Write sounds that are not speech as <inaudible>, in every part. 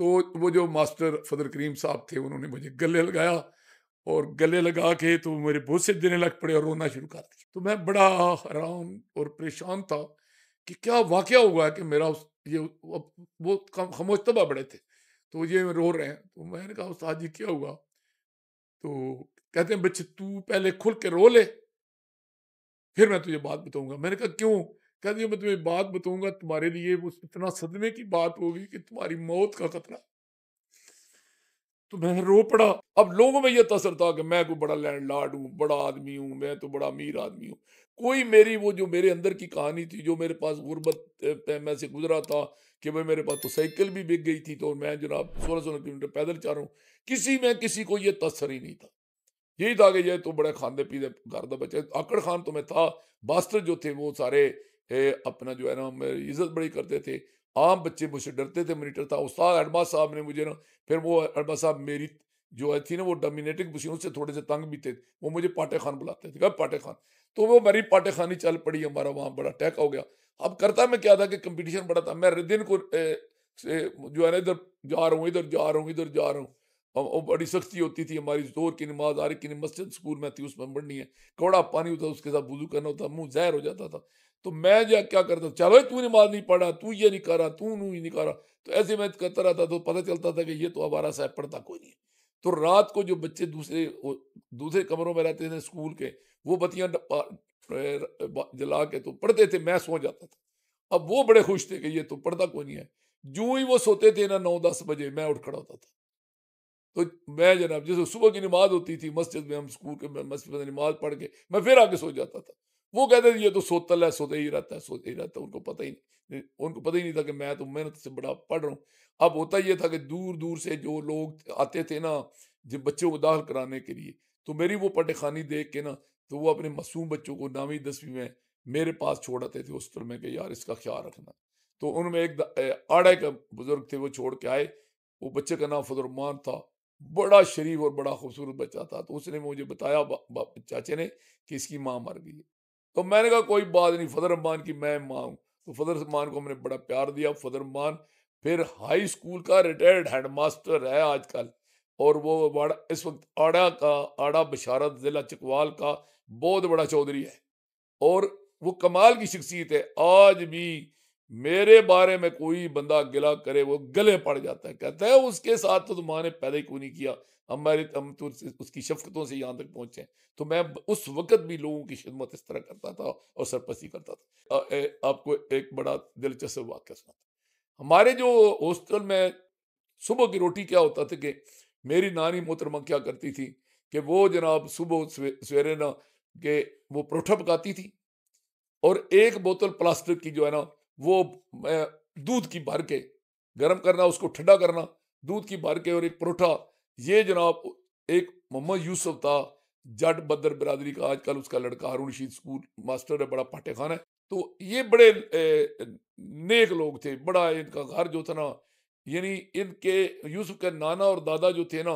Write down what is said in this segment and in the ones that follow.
तो वो जो मास्टर फदर करीम साहब थे उन्होंने मुझे गले लगाया और गले लगा के तो मेरे बहुत से देने लग पड़े और रोना शुरू कर दिया तो मैं बड़ा हैरान और परेशान था कि क्या वाक़ हुआ है कि मेरा उस ये वो खामोश तबा बड़े थे तो ये रो रहे हैं तो मैंने कहा उस जी क्या हुआ तो कहते हैं बच्चे तू पहले खुल के रो ले फिर मैं तुझे बात बताऊंगा मैंने कहा क्यों कह दिया मैं तुम्हें बात बताऊंगा तुम्हारे लिए वो इतना सदमे की बात होगी कि तुम्हारी मौत का खतरा तो मैं रो पड़ा अब लोगों में यह तसर था कि मैं कोई बड़ा लार्ड हूँ बड़ा आदमी हूँ मैं तो बड़ा अमीर आदमी हूँ कोई मेरी वो जो मेरे अंदर की कहानी थी जो मेरे पास गुर्बत में से गुजरा था कि भाई मेरे पास तो साइकिल भी बिक गई थी तो मैं जनाब सोलह सोलह किलोमीटर पैदल चल रहा हूँ किसी में किसी को यह तसर ही नहीं था यही था कि यह तो बड़े खाते पीते घर का बच्चा आकड़ खान तो मैं था बास्तर जो थे वो सारे अपना जो है ना इज्जत बड़ी करते थे आम बच्चे मुझसे डरते थे मनीटर था उस्ताद अरबा साहब ने मुझे ना फिर वो अरबा साहब मेरी जो है थी ना वो डोमिनेटिंग मशीन उससे थोड़े से तंग भी थे वो मुझे पाटे खान बुलाते थे कब पाटे खान तो वो मेरी पाटे खानी चल पड़ी हमारा वहाँ बड़ा अटैक हो गया अब करता मैं क्या था कि कंपटीशन बड़ा था मैं दिन को ए, से जो है ना इधर जा रहा हूँ इधर जा रहा हूँ इधर जा रहा हूँ बड़ी सख्ती होती थी हमारी जोर की नमाज आरिफ की मस्जिद स्कूल में थी उसमें पढ़नी है कौड़ा पानी होता उसके साथ वजू करना होता मुँह जहर हो जाता था तो मैं जा क्या करता चलो तू नमाज नहीं पढ़ा तू ये नहीं करा तू नू नहीं करा तो ऐसे मैं करता रहता तो पता चलता था कि ये तो हमारा साहब पढ़ता कोई नहीं तो रात को जो बच्चे दूसरे दूसरे कमरों में रहते थे स्कूल के वो बतियां जला के तो पढ़ते थे मैं सो जाता था अब वो बड़े खुश थे कि ये तो पढ़ता कोई नहीं है जो ही वो सोते थे ना नौ दस बजे मैं उठ खड़ा होता था तो मैं जनाब जैसे सुबह की नमाज होती थी मस्जिद में हम स्कूल के मस्जिद में नमाज पढ़ के मैं फिर आके सो जाता था वो कहते थे ये तो सोता है सोते ही रहता है सोते ही रहता है उनको पता ही नहीं उनको पता ही नहीं था कि मैं तो मेहनत से बड़ा पढ़ रहा हूँ अब होता ये था कि दूर दूर से जो लोग आते थे ना जब बच्चों को दाखिल कराने के लिए तो मेरी वो पटेखानी देख के ना तो वो अपने मासूम बच्चों को नौवीं दसवीं में मेरे पास छोड़ आते थे हॉस्टल में कि यार इसका ख्याल रखना तो उनमें एक आड़े का बुजुर्ग थे वो छोड़ के आए वो बच्चे का नाम फजरमान था बड़ा शरीफ और बड़ा खूबसूरत बच्चा था तो उसने मुझे बताया बा, बा, चाचे ने कि इसकी माँ मर गई तो मैंने कहा कोई बात नहीं फजर रहमान की मैं माँ हूँ तो फजर रमान को मैंने बड़ा प्यार दिया फजर रहमान फिर हाई स्कूल का रिटायर्ड हेडमास्टर है आजकल और वो बड़ा इस वक्त आड़ा का आड़ा बशारत ज़िला चकवाल का बहुत बड़ा चौधरी है और वो कमाल की शख्सियत है आज भी मेरे बारे में कोई बंदा गिला करे वो गले पड़ जाता है कहता है उसके साथ तो तुम्हारे पैदा ही क्यों नहीं किया हमारे हम तो उसकी शफकतों से यहाँ तक पहुँचे तो मैं उस वक़्त भी लोगों की खिदमत इस तरह करता था और सरपस्ती करता था आ, ए, आपको एक बड़ा दिलचस्प वाक्य सुनाता हमारे जो हॉस्टल में सुबह की रोटी क्या होता था कि मेरी नानी मोहतरमा क्या करती थी कि वो जनाब सुबह सवेरे ना के वो परोठा पकाती थी और एक बोतल प्लास्टिक की जो है ना वो दूध की भर के गर्म करना उसको ठंडा करना दूध की भर के और एक परोठा ये जनाब एक मोहम्मद यूसुफ था जट बदर बरदरी का आजकल उसका लड़का हारून रशीद स्कूल मास्टर है बड़ा पाठे खान है तो ये बड़े नेक लोग थे बड़ा इनका घर जो था ना यानी इनके यूसुफ के नाना और दादा जो थे ना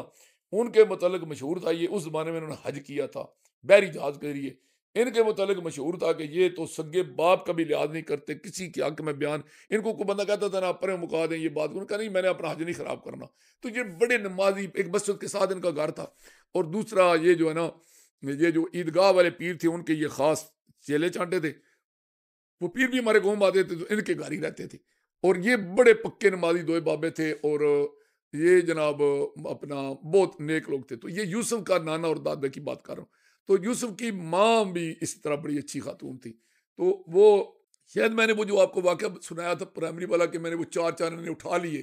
उनके मतलब मशहूर था ये उस ज़माने में उन्होंने हज किया था बहरी जहाज के जरिए इनके मुतल मशहूर था कि ये तो सगे बाप का भी लिहाज नहीं करते किसी के हक में बयान इनको कोई बंदा कहता था ना परे मुका दें ये बात उनका नहीं मैंने अपना हज नहीं ख़राब करना तो ये बड़े नमाजी एक मस्जिद के साथ इनका घर था और दूसरा ये जो है ना ये जो ईदगाह वाले पीर थे उनके ये ख़ास चेले चांटे थे वो पीर भी हमारे गाँव में आते थे तो इनके घर ही रहते थे और ये बड़े पक्के नमाजी दोए बाबे थे और ये जनाब अपना बहुत नेक लोग थे तो ये यूसुफ का नाना और दादा की बात कर रहा हूँ तो यूसुफ की माँ भी इसी तरह बड़ी अच्छी खातून थी तो वो शायद मैंने वो जो आपको वाक़ सुनाया था प्राइमरी वाला कि मैंने वो चार चार ने उठा लिए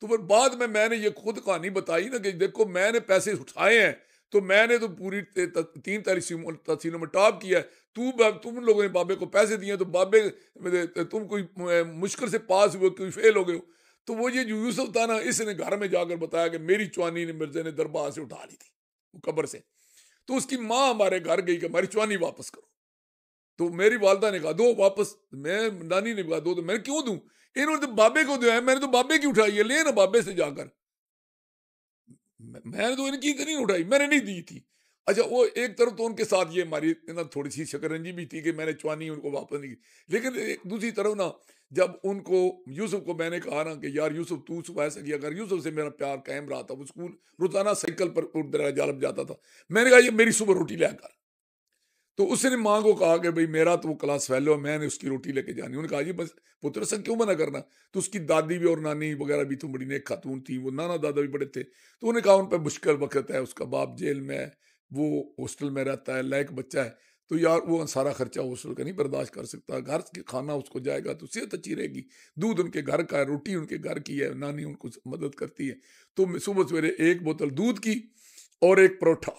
तो फिर बाद में मैंने ये खुद कहानी बताई ना कि देखो मैंने पैसे उठाए हैं तो मैंने तो पूरी तीन तारीख तहसीलों में टॉप किया है तू तुम लोगों ने बाबे को पैसे दिए तो बाबे तुम कोई मुश्किल से पास हुए कोई फेल हो गए हो तो वो ये यूसुफ था ना इसने घर में जाकर बताया कि मेरी चुहानी ने मिर्जे ने दरबार से उठा ली थी कब्र से तो उसकी माँ हमारे घर गई कि हमारी चुहानी वापस करो तो मेरी वालदा ने कहा दो वापस तो मैं नानी ने कहा दो तो मैं क्यों दूं इन्होंने तो बाबे को दिया है मैंने तो बाबे की उठाई है ले ना बाबे से जाकर मैंने तो इनकी नहीं उठाई मैंने नहीं दी थी अच्छा वो एक तरफ तो उनके साथ ये हमारी इतना थोड़ी सी शकरंजी भी थी कि मैंने चवानी उनको वापस नहीं की लेकिन एक दूसरी तरफ ना जब उनको यूसुफ को मैंने कहा ना कि यार यूसुफ तू सुबह ऐसा किया अगर यूसुफ से मेरा प्यार कायम रहा था वो स्कूल रोजाना साइकिल पर जालब जाता था मैंने कहा ये मेरी सुबह रोटी लिया कर तो उसने माँ को कहा कि भाई मेरा तो वो क्लास फैलो है मैंने उसकी रोटी लेके जानी उन्होंने कहा जी बस पुत्र संग क्यों मना करना तो उसकी दादी भी और नानी वगैरह भी तो बड़ी नेक खातून थी वो नाना दादा भी बड़े थे तो उन्हें कहा उन पर मुश्किल वक्त है उसका बाप जेल में है वो हॉस्टल में रहता है लायक बच्चा है तो यार वो सारा खर्चा हॉस्टल का नहीं बर्दाश्त कर सकता घर के खाना उसको जाएगा तो सेहत अच्छी रहेगी दूध उनके घर का है रोटी उनके घर की है नानी उनको मदद करती है तो सुबह सवेरे एक बोतल दूध की और एक परोठा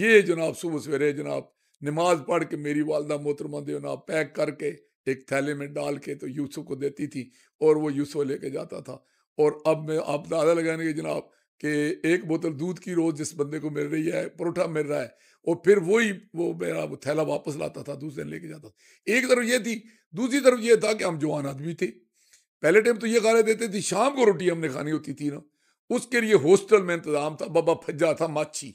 ये जनाब सुबह सवेरे जनाब नमाज पढ़ के मेरी वालदा मोहतरमा दे जनाब पैक करके एक थैले में डाल के तो यूसुफ को देती थी और वो यूसुफ लेके जाता था और अब मैं आप दादा लगाने के जनाब कि एक बोतल दूध की रोज जिस बंदे को मिल रही है परोठा मिल रहा है और फिर वही वो, वो मेरा वो थैला वापस लाता था दूसरे लेके जाता था एक तरफ ये थी दूसरी तरफ ये था कि हम जवान आदमी थे पहले टाइम तो ये खाने देते थे शाम को रोटी हमने खानी होती थी ना उसके लिए हॉस्टल में इंतजाम था बाबा फज्जा था माछी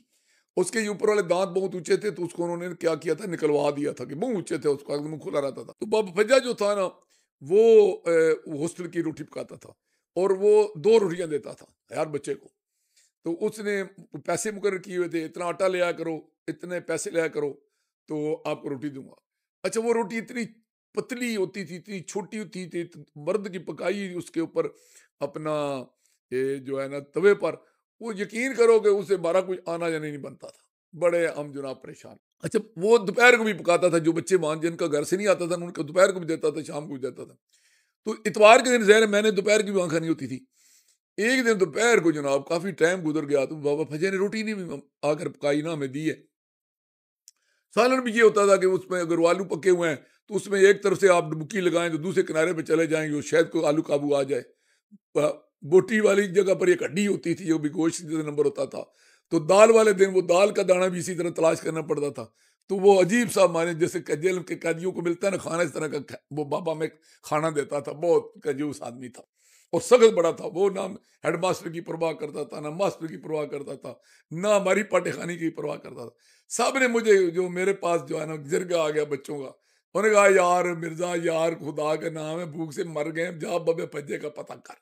उसके ऊपर वाले दांत बहुत ऊंचे थे तो उसको उन्होंने क्या किया था निकलवा दिया था कि बहुत ऊंचे थे उसका एकदम खुला रहता था तो बाबा फज्जा जो था ना वो हॉस्टल की रोटी पकाता था और वो दो रोटियां देता था हर बच्चे को तो उसने पैसे मुकर किए हुए थे इतना आटा लिया करो इतने पैसे लिया करो तो आपको रोटी दूंगा अच्छा वो रोटी इतनी पतली होती थी इतनी छोटी होती थी तो मर्द की पकाई उसके ऊपर अपना ये जो है ना तवे पर वो यकीन करो कि उसे बारह कुछ आना जाना नहीं बनता था बड़े हम जो परेशान अच्छा वो दोपहर को भी पकाता था जो बच्चे मान जिनका घर से नहीं आता था उनको दोपहर को भी देता था शाम को भी देता था तो इतवार के दिन जहर मैंने दोपहर की भी वहाँ खानी होती थी एक दिन दोपहर को जनाब काफी टाइम गुजर गया तो बाबा फजे ने रोटी नहीं आकर पकाई ना हमें दी है सालन भी ये होता था कि उसमें अगर आलू पके हुए हैं तो उसमें एक तरफ से आप डुबकी लगाएं तो दूसरे किनारे पे चले जाएंगे और शायद को आलू काबू आ जाए बोटी वाली जगह पर एक हड्डी होती थी जो भी गोश्त नंबर होता था तो दाल वाले दिन वो दाल का दाना भी इसी तरह तलाश करना पड़ता था तो वो अजीब सा माने जैसे जेल के कैदियों को मिलता है ना खाना इस तरह का वो बाबा में खाना देता था बहुत कजूस आदमी था और सख्त बड़ा था वो नाम हेडमास्टर की परवाह करता था ना मास्टर की परवाह करता था ना हमारी पाटेखानी की परवाह करता था सब ने मुझे जो मेरे पास जो है ना जिरगा आ गया बच्चों का उन्होंने कहा यार मिर्जा यार खुदा का नाम है भूख से मर गए जा बबे फजे का पता कर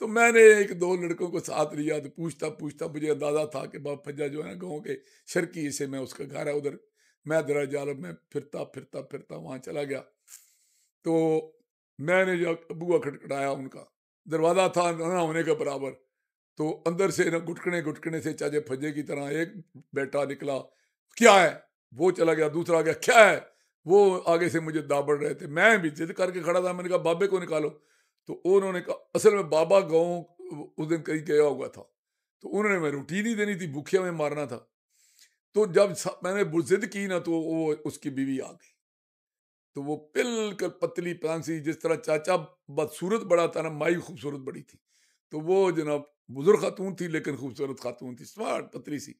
तो मैंने एक दो लड़कों को साथ लिया तो पूछता पूछता मुझे अंदाजा था कि बाप फज्जा जो है ना गाँव के शर्की से मैं उसका घर है उधर मैं दरा जाल में फिरता फिरता फिरता वहाँ चला गया तो मैंने जब बुआ खटखटाया उनका दरवाज़ा था ना होने के बराबर तो अंदर से ना गुटकने गुटकने से चाचे फजे की तरह एक बेटा निकला क्या है वो चला गया दूसरा गया क्या है वो आगे से मुझे दाबड़ रहे थे मैं भी जिद करके खड़ा था मैंने कहा बाबे को निकालो तो उन्होंने कहा असल में बाबा गाँव उस दिन कहीं गया हुआ था तो उन्होंने मैं रोटी नहीं देनी थी भूखे में मारना था तो जब मैंने जिद की ना तो वो उसकी बीवी आ गई तो वो बिल्कुल पतली पांसी जिस तरह चाचा बदसूरत बड़ा था ना माई खूबसूरत बड़ी थी तो वो जनाब बुजुर्ग खातून थी लेकिन खूबसूरत खातून थी स्मार्ट पतली सी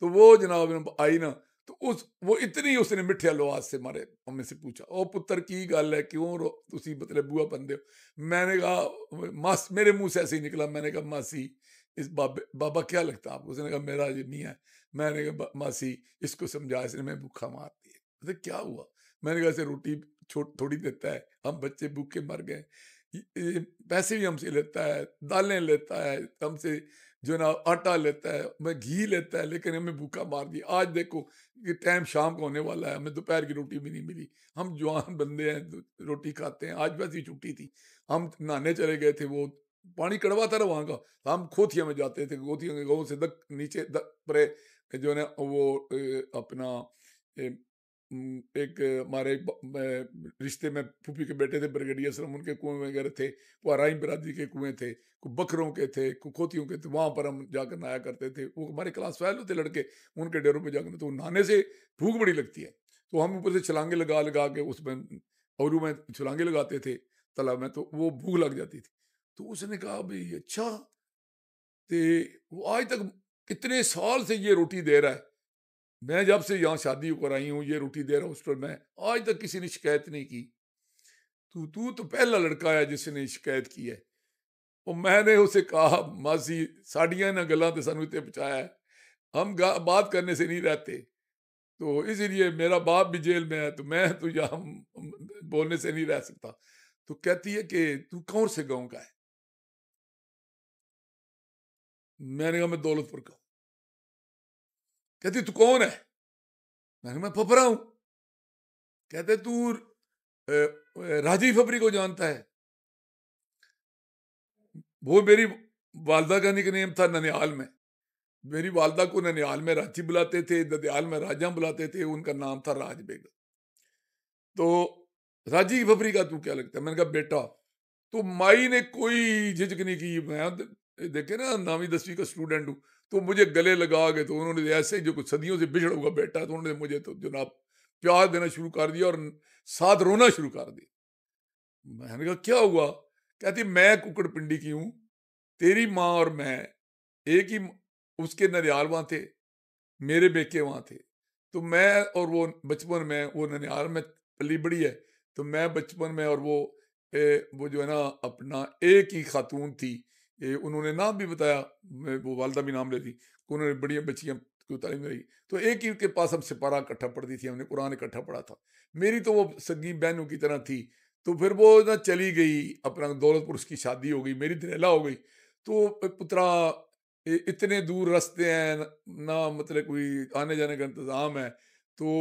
तो वो जनाब आई ना तो उस वो इतनी उसने मिठे अलवाज से मारे मम्मी से पूछा ओ पुत्र की गल है क्यों रो तुम मतलब बुआ बंदे हो मैंने कहा मास मेरे मुंह से ऐसे ही निकला मैंने कहा मासी इस बाबे बाबा क्या लगता आप उसने कहा मेरा ये मियाँ है मैंने कहा मासी इसको समझाया इसने मैं भूखा मार दिया तो क्या हुआ मैंने कहा रोटी थोड़ी देता है हम बच्चे भूखे मर गए पैसे भी हमसे लेता है दालें लेता है हमसे जो ना आटा लेता है मैं घी लेता है लेकिन हमें भूखा मार दिया आज देखो कि टाइम शाम को होने वाला है हमें दोपहर की रोटी भी नहीं मिली हम जवान बंदे हैं रोटी खाते हैं आज ही छुट्टी थी हम नहाने चले गए थे वो पानी कड़वा था ना वहाँ का हम खोथिया में जाते थे खोथिया के गाँव से दक नीचे दक परे जो है वो अपना एक हमारे रिश्ते में फूफी के बेटे थे ब्रिगेडियर सर उनके कुएं वगैरह थे वो आराइम बरादरी के कुएं थे को बकरों के थे को खोतियों के थे वहाँ पर हम जाकर नहाया करते थे वो हमारे क्लास फैल थे लड़के उनके डेरों पर जाकर तो नहाने से भूख बड़ी लगती है तो हम ऊपर से छलांगे लगा लगा के उसमें और में छलांगे लगाते थे तालाब में तो वो भूख लग जाती थी तो उसने कहा भाई अच्छा तो वो आज तक कितने साल से ये रोटी दे रहा है मैं जब से यहाँ शादी कर आई हूँ ये रोटी दे रहा हॉस्टल में आज तक किसी ने शिकायत नहीं की तू तू तो पहला लड़का है जिसने शिकायत की है और मैंने उसे कहा मासी साड़ियाँ ना गलों तो सू इतने पहुँचाया हम बात करने से नहीं रहते तो इसीलिए मेरा बाप भी जेल में है तो मैं तो यहाँ बोलने से नहीं रह सकता तो कहती है कि तू कौन से गाँव का है मैंने कहा मैं दौलतपुर का कहती तू कौन है मैं मैं फपरा हूं कहते तू राजीव फपरी को जानता है वो मेरी वालदा का निक नेम था ननिहाल में मेरी वालदा को ननिहाल में रांची बुलाते थे ददयाल में राजा बुलाते थे उनका नाम था राज बेगम तो राजीव फपरी का तू क्या लगता है मैंने कहा बेटा तो माई ने कोई झिझक नहीं की मैं देखे ना नौवीं दसवीं का स्टूडेंट हूं तो मुझे गले लगा के तो उन्होंने ऐसे ही जो कुछ सदियों से बिछड़ हुआ बेटा तो उन्होंने मुझे तो जनाब प्यार देना शुरू कर दिया और साथ रोना शुरू कर दिया मैंने कहा क्या हुआ कहती मैं कुकड़ पिंडी की हूँ तेरी माँ और मैं एक ही उसके ननियाल वहाँ थे मेरे बेके वहाँ थे तो मैं और वो बचपन में वो ननियाल में पली बड़ी है तो मैं बचपन में और वो ए, वो जो है ना अपना एक ही खातून थी ये उन्होंने नाम भी बताया मैं वो वालदा भी नाम लेती उन्होंने बढ़िया बच्चियाँ को तालीम दी तो एक ही के पास हम सिपारा इकट्ठा पढ़ती थी हमने कुरान इकट्ठा पढ़ा था मेरी तो वो सगी बहनों की तरह थी तो फिर वो ना चली गई अपना दौलतपुर उसकी शादी हो गई मेरी दरेला हो गई तो पुत्रा इतने दूर रास्ते हैं ना मतलब कोई आने जाने का इंतज़ाम है तो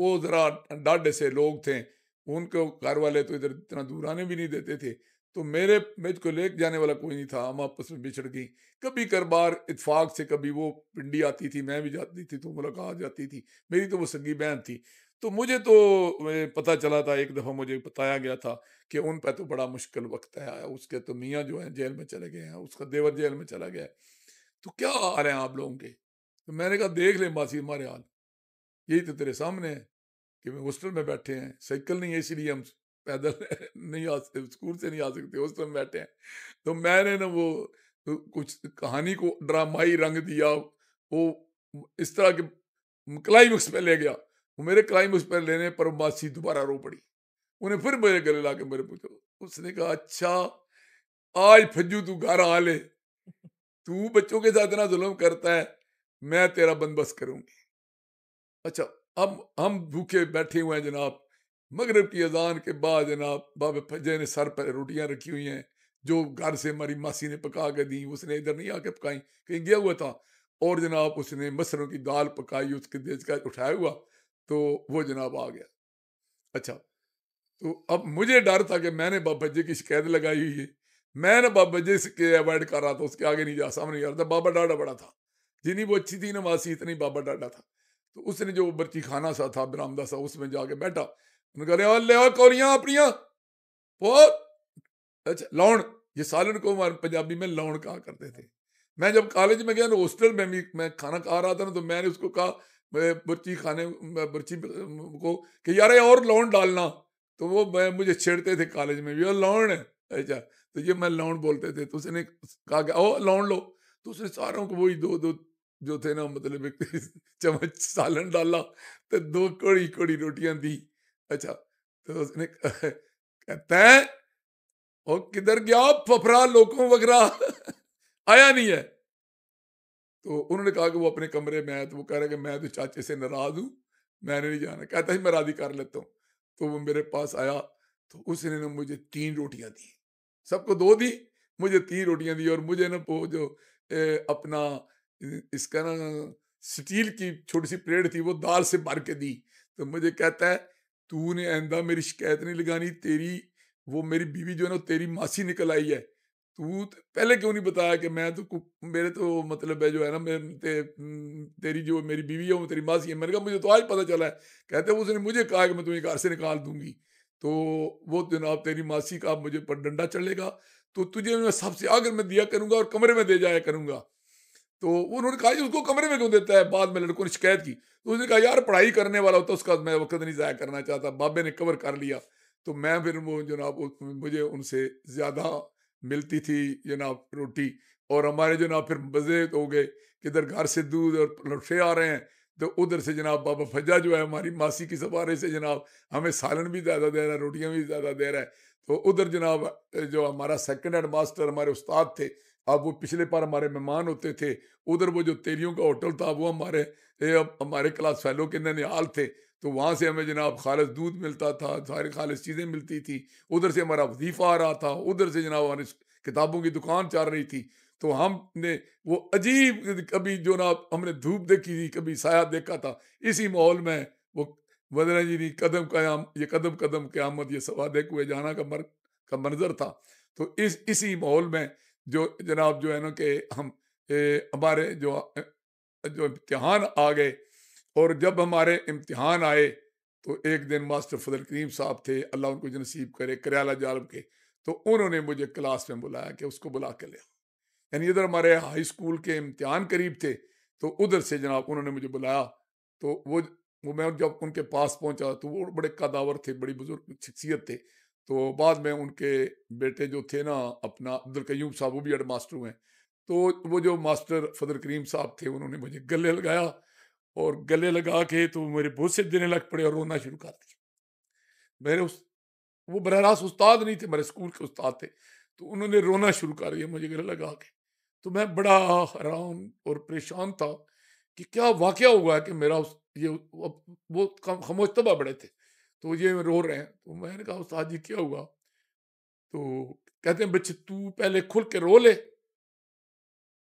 वो ज़रा डाढ़े से लोग थे उनको घर वाले तो इधर इतना दूर आने भी नहीं देते थे तो मेरे को ले जाने वाला कोई नहीं था हम आपस में बिछड़ गई कभी करबार इतफाक से कभी वो पिंडी आती थी मैं भी जाती थी तो मुलाकात जाती थी मेरी तो वो सगी बहन थी तो मुझे तो पता चला था एक दफ़ा मुझे बताया गया था कि उन पर तो बड़ा मुश्किल वक्त है उसके तो मियाँ जो हैं जेल में चले गए हैं उसका देवर जेल में चला गया तो क्या आ रहे हैं आप लोगों के तो मैंने कहा देख ले मासी हमारे हाल यही तो तेरे सामने है कि वे हॉस्टल में बैठे हैं साइकिल नहीं है इसीलिए हम पैदल <laughs> नहीं आ सकते स्कूल से नहीं आ सकते उस समय बैठे हैं तो मैंने ना वो तो कुछ कहानी को ड्रामाई रंग दिया वो इस तरह के क्लाइमेक्स पे ले गया वो मेरे क्लाइमेक्स पे लेने पर मासी दोबारा रो पड़ी उन्हें फिर मेरे गले ला मेरे पूछो उसने कहा अच्छा आज फज्जू तू घर आ ले तू बच्चों के साथ इतना जुलम करता है मैं तेरा बंदोबस्त करूंगी अच्छा अब हम भूखे बैठे हुए हैं जनाब मगरब की अजान के बाद जनाब बाबा फजे ने सर पर रोटियां रखी हुई हैं जो घर से हमारी मासी ने पका के दी उसने इधर नहीं आके पकाई कहीं गया हुआ था और जनाब उसने मसरों की दाल पकाई उसके देश का उठाया हुआ तो वो जनाब आ गया अच्छा तो अब मुझे डर था कि मैंने बाबा जी की शिकायत लगाई हुई है मैं ना बाबा जी के अवॉइड कर रहा था उसके आगे नहीं जा सामने जा रहा था बाबा डाडा बड़ा था जिन्हीं वो अच्छी थी ना मासी इतनी बाबा डाडा था तो उसने जो बर्ची खाना सा था बरामदा सा उसमें जाके बैठा इनका हाँ, ले और ले और कौरियां अपनियां अच्छा लौन ये सालन को हमारे पंजाबी में लौन कहा करते थे मैं जब कॉलेज में गया ना हॉस्टल में भी मैं खाना खा रहा था ना तो मैंने उसको कहा बर्ची खाने बर्ची को कि यार और लौन डालना तो वो मैं मुझे छेड़ते थे कॉलेज में भी और लौन है अच्छा तो ये मैं लौन बोलते थे तो उसने कहा कि ओ लौन लो तो उसने सारों को वही दो दो जो थे ना मतलब <laughs> चम्मच सालन डाला तो दो कड़ी कड़ी रोटियां दी अच्छा तो उसने कहते हैं वो किधर गया फफरा लोगों वगैरह <laughs> आया नहीं है तो उन्होंने कहा कि वो अपने कमरे में आया तो वो कह रहा कि मैं तो चाचे से नाराज हूं मैंने नहीं जाना कहता है मैं राधी कर लेता हूं तो वो मेरे पास आया तो उसने ना मुझे तीन रोटियां दी सबको दो दी मुझे तीन रोटियां दी और मुझे ना वो जो ए, अपना इसका ना स्टील की छोटी सी प्लेट थी वो दाल से भर के दी तो मुझे कहता है तूने आंदा मेरी शिकायत नहीं लगानी तेरी वो मेरी बीवी जो है ना तेरी मासी निकल आई है तू पहले क्यों नहीं बताया कि मैं तो मेरे तो मतलब है जो है ना मेरे ते, तेरी जो मेरी बीवी है वो तेरी मासी है मैंने कहा मुझे तो आज पता चला है कहते उसने मुझे कहा कि मैं तुम्हें घर से निकाल दूंगी तो वो जनाब तेरी मासी का मुझे पर डंडा चलेगा तो तुझे मैं सबसे आगे मैं दिया करूंगा और कमरे में दे जाया करूंगा तो उन्होंने कहा उसको कमरे में क्यों देता है बाद में लड़कों ने शिकायत की तो उसने कहा यार पढ़ाई करने वाला होता उसका मैं वक्त नहीं ज़ाया करना चाहता बाबे ने कवर कर लिया तो मैं फिर वो जनाब मुझे उनसे ज़्यादा मिलती थी जनाब रोटी और हमारे जनाब फिर मज़े हो गए किधर घर से दूध और लौटे आ रहे हैं तो उधर से जनाब बाबा फजा जो है हमारी मासी की सफारे से जनाब हमें सालन भी ज़्यादा दे रहा है रोटियाँ भी ज़्यादा दे रहा है तो उधर जनाब जो हमारा सेकंड हेड मास्टर हमारे उस्ताद थे अब वो पिछले बार हमारे मेहमान होते थे उधर वो जो तेलियों का होटल था वो हमारे हमारे क्लास फैलो के ननिहाल थे तो वहाँ से हमें जनाब खालस दूध मिलता था सारी खालस चीज़ें मिलती थी उधर से हमारा वजीफ़ा आ रहा था उधर से जनाब हमारी किताबों की दुकान चल रही थी तो हमने वो अजीब कभी जो ना हमने धूप देखी थी कभी साया देखा था इसी माहौल में वो बदरा जी ने कदम क्याम ये कदम कदम क्यामत ये सवादे कुए जाना का मर का मंजर था तो इस इसी माहौल में जो जनाब जो है ना कि हम हमारे जो जो इम्तहान आ गए और जब हमारे इम्तहान आए तो एक दिन मास्टर फजल करीम साहब थे अल्लाह उनको जो नसीब करे करियाला जालब के तो उन्होंने मुझे क्लास में बुलाया कि उसको बुला के ले यानी इधर हमारे हाई स्कूल के इम्तहान करीब थे तो उधर से जनाब उन्होंने मुझे बुलाया तो वो वो मैं जब उनके पास पहुंचा तो वो बड़े कदावर थे बड़ी बुजुर्ग शख्सियत थे तो बाद में उनके बेटे जो थे ना अपना अब्दुल कयूम साहब वो भी हेड मास्टर हुए तो वो जो मास्टर फदर करीम साहब थे उन्होंने मुझे गले लगाया और गले लगा के तो मेरे बहुत से देने लग पड़े और रोना शुरू कर दिया मेरे उस वो बरह रास्त उस्ताद नहीं थे मेरे स्कूल के उस्ताद थे तो उन्होंने रोना शुरू कर दिया मुझे गले लगा के तो मैं बड़ा हैरान और परेशान था कि क्या वाक़ हुआ है कि मेरा उस ये वो खमोश तबा बड़े थे तो ये रो रहे हैं तो मैंने कहा उस्ताद जी क्या हुआ तो कहते हैं बच्चे तू पहले खुल के रो ले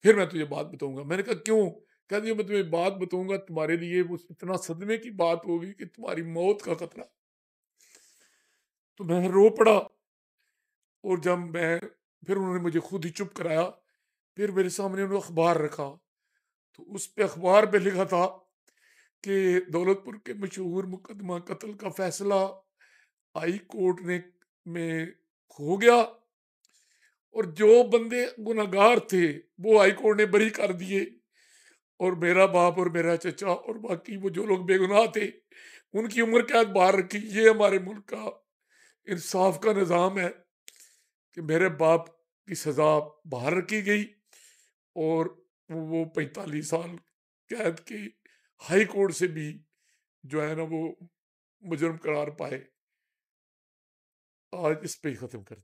फिर मैं तुझे बात बताऊंगा मैंने कहा क्यों कहते मैं तुम्हें बात बताऊंगा तुम्हारे लिए वो इतना सदमे की बात होगी कि तुम्हारी मौत का खतरा तो मैं रो पड़ा और जब मैं फिर उन्होंने मुझे खुद ही चुप कराया फिर मेरे सामने उन्होंने अखबार रखा तो उस पर अखबार पे लिखा था कि दौलतपुर के मशहूर मुकदमा कत्ल का फैसला हाई कोर्ट ने में हो गया और जो बंदे गुनागार थे वो हाई कोर्ट ने बरी कर दिए और मेरा बाप और मेरा चचा और बाकी वो जो लोग बेगुनाह थे उनकी उम्र कैद बाहर रखी ये हमारे मुल्क का इंसाफ का निज़ाम है कि मेरे बाप की सज़ा बाहर रखी गई और वो पैंतालीस साल कैद के हाई कोर्ट से भी जो है ना वो मुजरम करार पाए आज इस पे ही ख़त्म करते